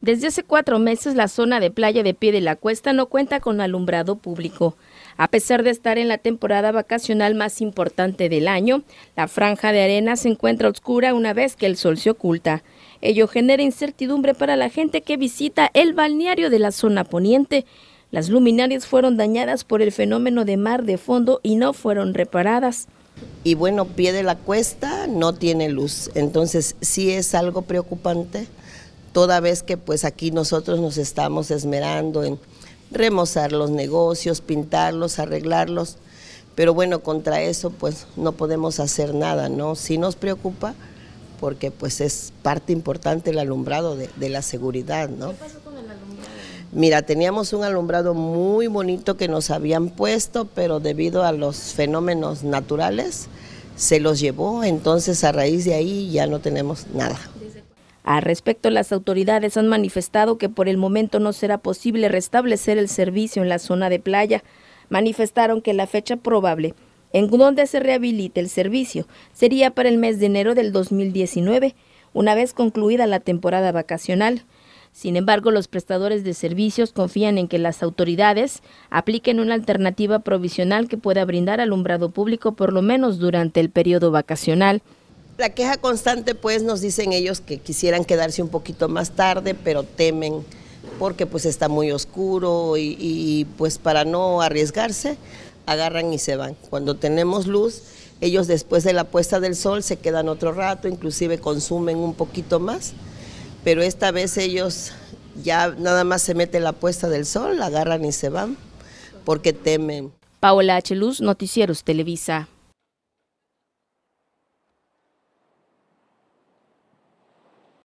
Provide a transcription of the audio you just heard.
Desde hace cuatro meses la zona de playa de pie de la cuesta no cuenta con alumbrado público. A pesar de estar en la temporada vacacional más importante del año, la franja de arena se encuentra oscura una vez que el sol se oculta. Ello genera incertidumbre para la gente que visita el balneario de la zona poniente. Las luminarias fueron dañadas por el fenómeno de mar de fondo y no fueron reparadas. Y bueno, pie de la cuesta no tiene luz, entonces sí es algo preocupante toda vez que pues aquí nosotros nos estamos esmerando en remozar los negocios, pintarlos, arreglarlos, pero bueno, contra eso pues no podemos hacer nada, ¿no? Sí nos preocupa porque pues es parte importante el alumbrado de, de la seguridad, ¿no? ¿Qué pasó con el alumbrado? Mira, teníamos un alumbrado muy bonito que nos habían puesto, pero debido a los fenómenos naturales se los llevó, entonces a raíz de ahí ya no tenemos nada. Al respecto, las autoridades han manifestado que por el momento no será posible restablecer el servicio en la zona de playa. Manifestaron que la fecha probable en donde se rehabilite el servicio sería para el mes de enero del 2019, una vez concluida la temporada vacacional. Sin embargo, los prestadores de servicios confían en que las autoridades apliquen una alternativa provisional que pueda brindar alumbrado público por lo menos durante el periodo vacacional. La queja constante, pues nos dicen ellos que quisieran quedarse un poquito más tarde, pero temen porque pues está muy oscuro y, pues para no arriesgarse, agarran y se van. Cuando tenemos luz, ellos después de la puesta del sol se quedan otro rato, inclusive consumen un poquito más, pero esta vez ellos ya nada más se mete la puesta del sol, agarran y se van, porque temen. Paola H. Luz, Noticieros Televisa.